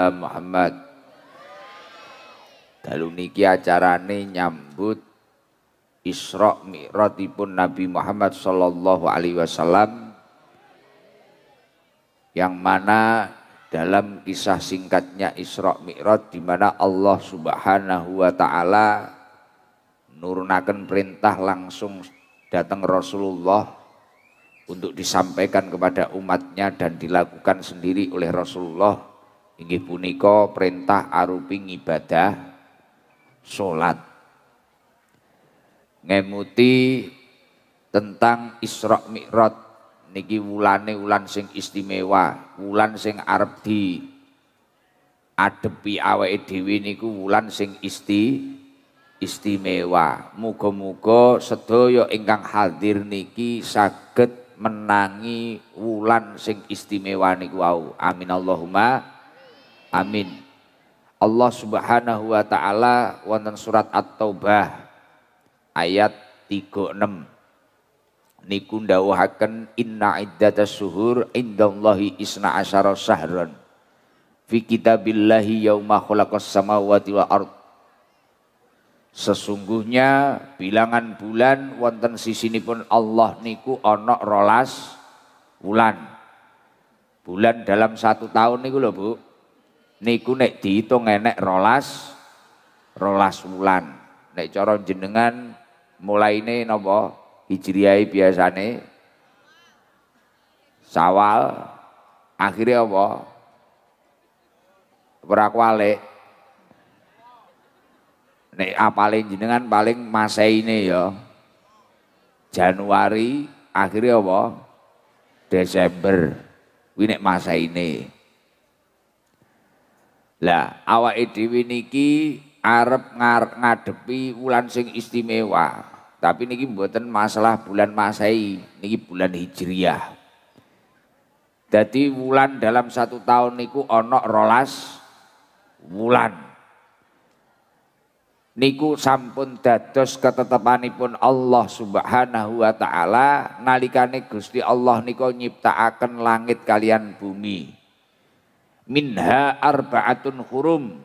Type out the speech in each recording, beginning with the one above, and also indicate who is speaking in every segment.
Speaker 1: Eh, Muhammad dalu niki acarane nyambut Isra Mi'rajipun Nabi Muhammad sallallahu alaihi wasallam yang mana dalam kisah singkatnya Isra Mi'raj di mana Allah Subhanahu wa taala nurunaken perintah langsung datang Rasulullah untuk disampaikan kepada umatnya dan dilakukan sendiri oleh Rasulullah Inggih punika perintah arupi ibadah salat. Ngemuti tentang Isra Mi'raj niki wulane wulan sing istimewa, wulan sing arep di adepi awake dhewe niku wulan sing isti istimewa. Muga-muga sedaya ingkang hadir niki saged menangi wulan sing istimewa niku wau. Amin Allahumma Amin. Allah Subhanahu wa taala wonten surat At-Taubah ayat 36 niku ndawuhaken inna iddatas suhur indallahi isna asyara sahron fi kitabillahi yauma khalaqas samawati wa ard Sesungguhnya bilangan bulan wonten sisinipun Allah niku ana rolas bulan. Bulan dalam satu tahun niku lho, Bu niku nek dihitung enek rolas rolas wulan nek cara jenengan mulai ini nopo hijriyai biasane sawal akhirnya apa berak walik nek apalin jenengan paling masa ini ya Januari akhirnya apa Desember ini masa ini. Lah awak dhewe niki arep ngadepi wulan sing istimewa. Tapi niki buatan masalah bulan Masai niki bulan Hijriah. Jadi wulan dalam satu tahun niku onok rolas wulan. Niku sampun dados ketetepanipun Allah Subhanahu wa taala nalikane Gusti Allah niku nyiptaaken langit kalian bumi minha arbaatun hurum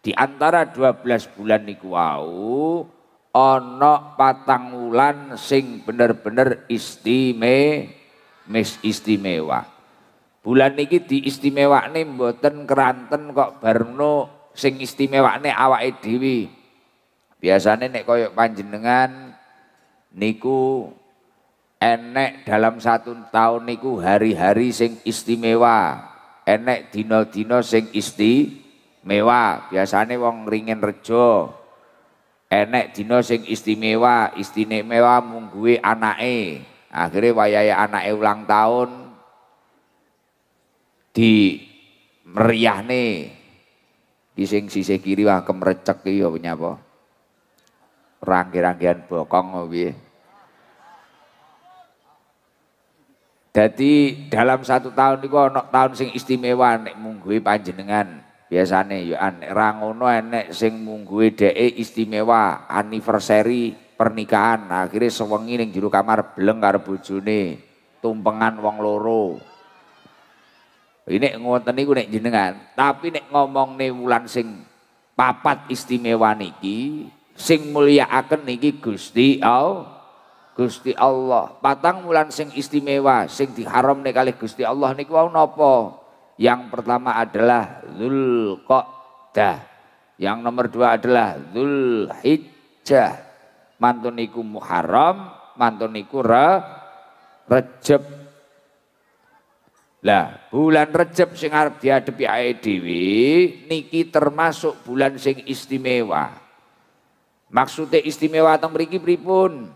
Speaker 1: di antara 12 bulan niku wau ana patang wulan sing bener-bener istime mis istimewa bulan niki diistimewakne mboten keranten kok barno sing istimewakne awake dhewe biasane nek koyok panjenengan niku enek dalam satu tahun niku hari-hari sing istimewa enek dina-dina sing istimewa biasane wong ringin rejo enek dina sing istimewa mewa mung kuwi anake akhirnya wayahe anake ulang tahun di
Speaker 2: meriahne
Speaker 1: di sing sisi kiri wah kemrecek iki ya bo rangge rangkian bokong piye Jadi dalam satu tahun itu ada tahun sing istimewa nek munggui panjenengan. Biasane yo ya anek ra ngono enek sing munggui de istimewa anniversary pernikahan. Nah, akhirnya sewengi ning juru kamar belenggar karo bojone, tumpengan wong loro. Ini ngonteni niku nek jenengan, tapi nek ngomongne wulan sing papat istimewa niki sing mulia akan niki Gusti Allah. Gusti Allah patang bulan sing istimewa sing nih kali Gusti Allah niku wau nopo. yang pertama adalah Zulqa'dah yang nomor dua adalah Zulhijjah Mantuniku Muharram mantuniku Re Rejab lah bulan Recep sing arep dihadapi ae dhewe niki termasuk bulan sing istimewa maksudnya istimewa atau beri pripun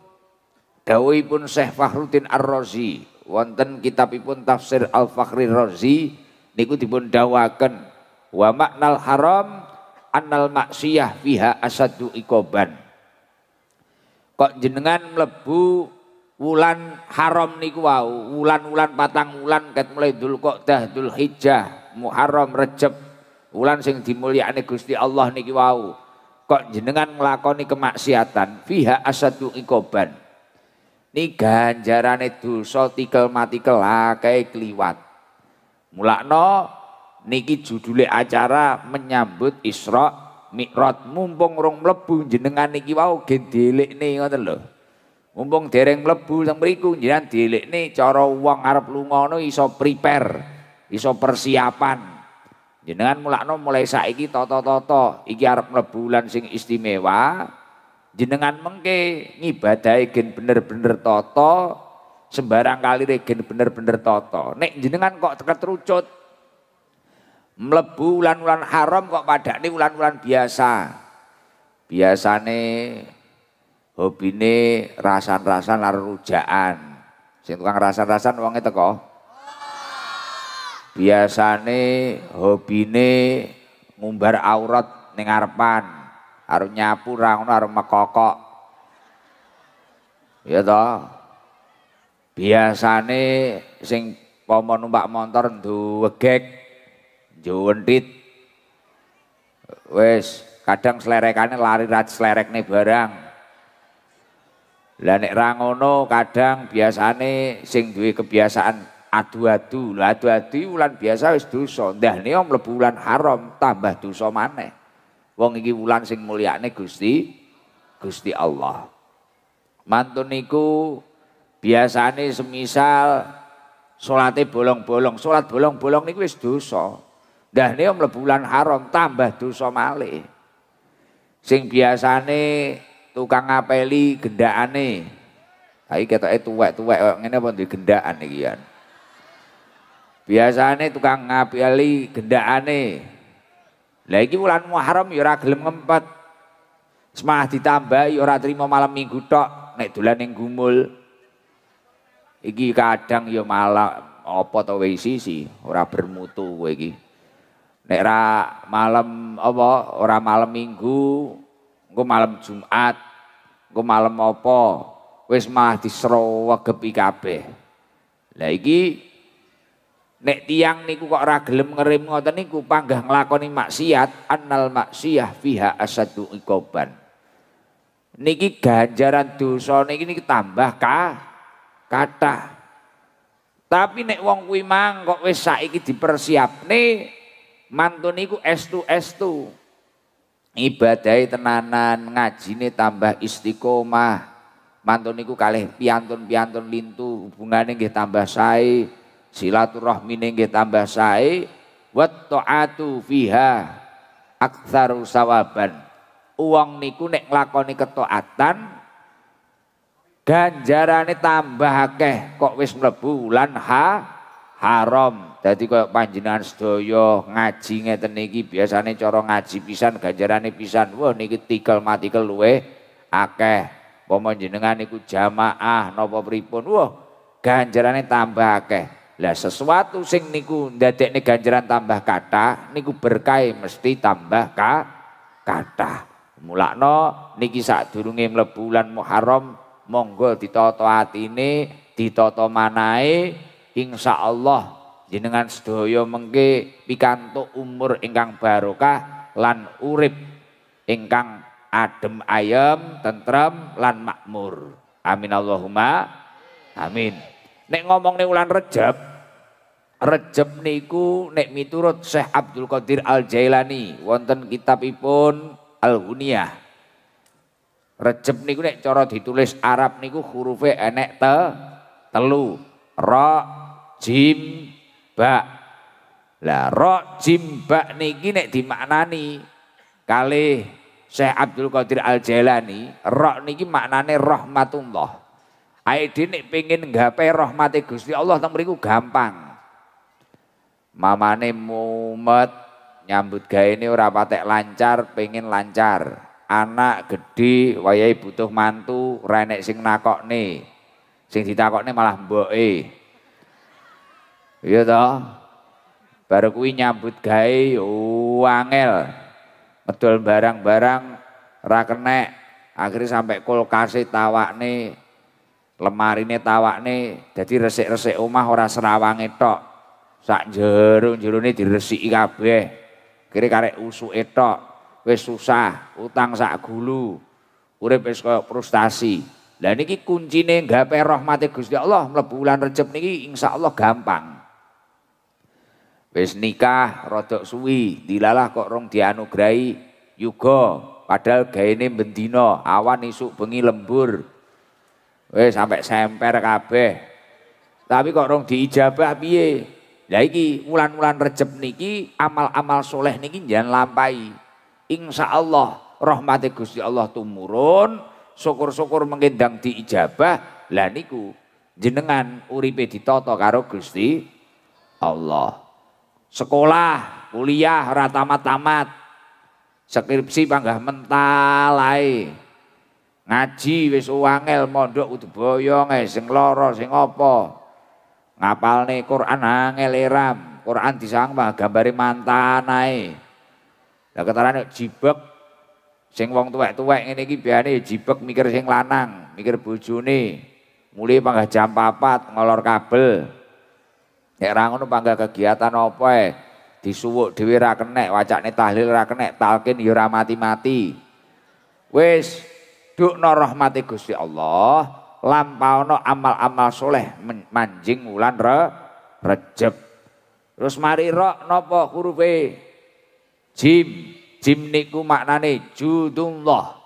Speaker 1: pun Syekh Fakhruddin Ar-Razi wonten kitabipun Tafsir Al-Fakhri Razi niku dipun dawaken wa maknal haram annal maksiyah fiha asadu ikoban. Kok jenengan mlebu wulan haram niku wau, wulan-wulan patang wulan ket mulai dul kok dah dul hijah, Muharram, recep, wulan sing dimulyakne Gusti Allah niki wau. Kok jenengan nglakoni kemaksiatan fiha asadu ikoban. Ini ganjarane dosa tikel mati kayak keliwat. Mulakno niki judule acara menyambut Isra mikrot Mumpung rong mlebu jenengan niki wau gendelikne ngoten lho. Mumpung dereng mlebu teng mriku jenengan delikne cara wong arep lunga iso prepare, iso persiapan. Jenengan mulakno mulai saiki toto-toto, iki arep mlebu lan sing istimewa, jenengan mengke ngibadai gen bener-bener toto sembarang kali gen bener-bener toto nek jenengan kok teket rucut mlebu ulan-ulan haram kok pada nih ulan-ulan biasa biasane hobine rasan-rasan lan rujaan sing tukang rasan-rasan uang biasa teko biasane hobine ngumbar aurat nengarpan. ngarepan arep nyapu rangun ngono mekokok. Ya toh. Biasane sing pomo numpak motor wegek jundit. wes kadang selerekane lari rat nih barang. Lah rangono, kadang biasane sing duwe kebiasaan adu-adu, lha adu-adu wulan biasa wis dosa, ndahne mlebu lebulan haram tambah dosa maneh. Wong iki wulan sing mulyane Gusti Gusti Allah. Mantun niku biasane semisal salate bolong-bolong, salat bolong-bolong niku wis dosa. nih mlebu bulan haram tambah dosa malih. Sing biasane tukang ngapeli gendakane. Saiki ketoke tuwek-tuwek koyo ngene apa di gendakan iki Biasane tukang ngapeli gendakane lah iki wulan Muharram ya ora gelem ngempet. Semah ditambah ya ora trima malam Minggu tok nek dolan ning gumul. Iki kadang ya malah apa to wis sisi, ora bermutu kowe iki. Nek ra malam apa ora malam Minggu, engko malam Jumat, engko malam apa, wis malah disrowegep kabeh. Lah iki Nek tiang niku kok ora gelem ngerim ngoten niku panggah nglakoni maksiat, annal maksiyah fiha asadu ikoban. Niki ganjaran dosa niki niki tambah ka kata. Tapi nek wong kuwi mang kok wis saiki dipersiapne mantun niku s 2 Ibadah tenanan, ngaji ngajine tambah istiqomah. Mantun niku kalih piantun-piantun lintu, hubungane nggih tambah sae silaturahmi nengge tambah sae wat taatu fiha aktsaru sawaban uang niku nek nglakoni ketaatan ganjarane tambah akeh kok wis mlebu lan ha haram tadi kok panjenengan sedaya ngaji ngeten niki biasane cara ngaji pisan ganjarane pisan wah niki tikel matikel luwe akeh apa jenengan niku jamaah napa pripun wah ganjarane tambah akeh lah sesuatu sing niku nih ganjaran tambah kata niku berkah mesti tambah ka, kata. Mulakno niki saat durungi bulan Muharram monggo ini ditoto manai insya Allah jenengan sedoyo mengke pikantuk umur ingkang barokah lan urip ingkang adem ayem, tentrem lan makmur. Amin Allahumma. Amin. Nek ngomong nih ulan rejab, Rejem niku nek miturut Syekh Abdul Qadir Al Jailani wonten kitabipun Al Huniyah. Rejem niku nek cara ditulis Arab niku hurufe enek te telu ra jim ba. Lah ra jim ba niki nek dimaknani kalih Syekh Abdul Qadir Al Jailani, ra niki maknane rahmatullah. Ae nek pengin nggapai rahmate Gusti Allah teng mriku gampang mamane mumet nyambut gawe ini ora patek lancar pengen lancar anak gede wayai butuh mantu renek sing nakok nih, sing nih malah mboke iya toh, baru kuwi nyambut gawe uangel, medul barang-barang rakenek akhirnya sampai tawak nih, lemari nih tawak nih, jadi resik-resik rumah ora serawang tok sak jero jerone diresiki kabeh. kiri karek usuk etok wis susah, utang sak gulu. Urip wis koyo frustasi. Lah niki kuncine gape rahmate Gusti Allah mlebu bulan Recep niki allah gampang. Wis nikah rodok suwi, dilalah kok rong dianugrahi yuga padahal gaene bendina, awan isuk bengi lembur. Wis sampai semper kabeh. Tapi kok rong diijabah piye? Lah iki wulan-wulan Recep niki amal-amal soleh niki jangan lampai. Insya Allah rahmati Gusti Allah tumurun, syukur-syukur menggendang diijabah. Lah niku jenengan uripe ditoto karo Gusti Allah. Sekolah, kuliah ratamat tamat-tamat. Skripsi panggah mental Ngaji wis uangel mondok kudu boyong sing lara sing apa. Ngapal nih Quran angel ah, eram. Quran disang mah gambari mantan dah Lah ketarane jibek sing wong tuwek-tuwek ini iki biane jibek mikir sing lanang, mikir bojone. Mulai panggah jam papat ngolor kabel. ya ra panggah kegiatan apa ae. Disuwuk diwira ra wajak nih tahlil ra talkin yura ya mati-mati. Wis dukno norohmati Gusti Allah, lampaono amal-amal soleh manjing wulan re, rejep. Terus mari rok nopo e jim. Jim niku maknane judullah.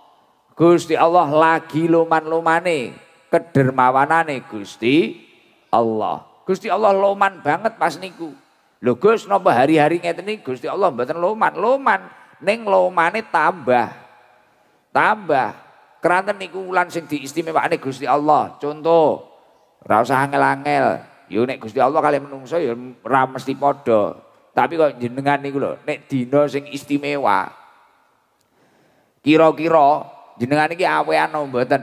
Speaker 1: Gusti Allah lagi luman-lumane kedermawanane Gusti Allah. Gusti Allah loman banget pas niku. Lho Gus napa hari-hari ngeten Gusti Allah mboten loman, loman Neng lomane tambah. Tambah. Keranten niku wulan sing diistimewakne Gusti Allah. Contoh, rasa usah angel-angel. Yo nek Gusti Allah kali menungso yo ora mesti padha. Tapi kok jenengan niku lho, nek dina sing istimewa. kiro kira jenengan iki awean no mboten?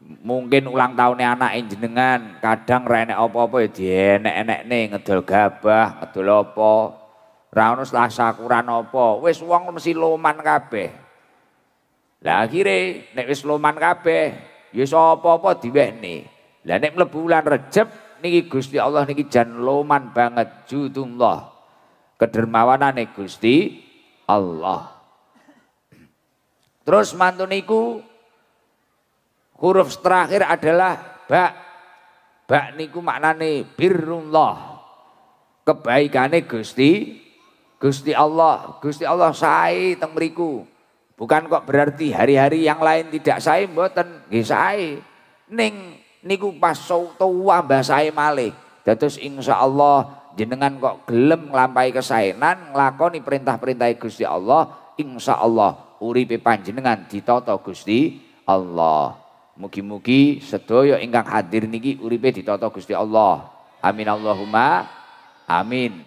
Speaker 1: Mungkin ulang tahunnya anak jenengan, kadang rene opo opo ya dienek nih ngedol gabah, ngedol opo rano setelah sakuran opo wes uang mesti loman kabeh. Lah akhirnya nek wis loman kabeh, ya sapa-apa diwehne. Lah nek mlebu bulan Rejab niki Gusti Allah niki jan loman banget kedermawanan Kedermawanane Gusti Allah. Terus mantuniku huruf terakhir adalah bak. Bak niku maknane birrullah. Kebaikane Gusti Gusti Allah, Gusti Allah sae teng mriku. Bukan kok berarti hari-hari yang lain tidak saya mboten, nggih sae. Ning niku pas tua mbah sae malih. Dados Allah jenengan kok gelem nglampahi kesaenan nglakoni perintah-perintah Gusti Allah, insyaallah uripe panjenengan ditata Gusti Allah. Mugi-mugi sedaya ingkang hadir niki uripe ditata Gusti Allah. Amin Allahumma amin.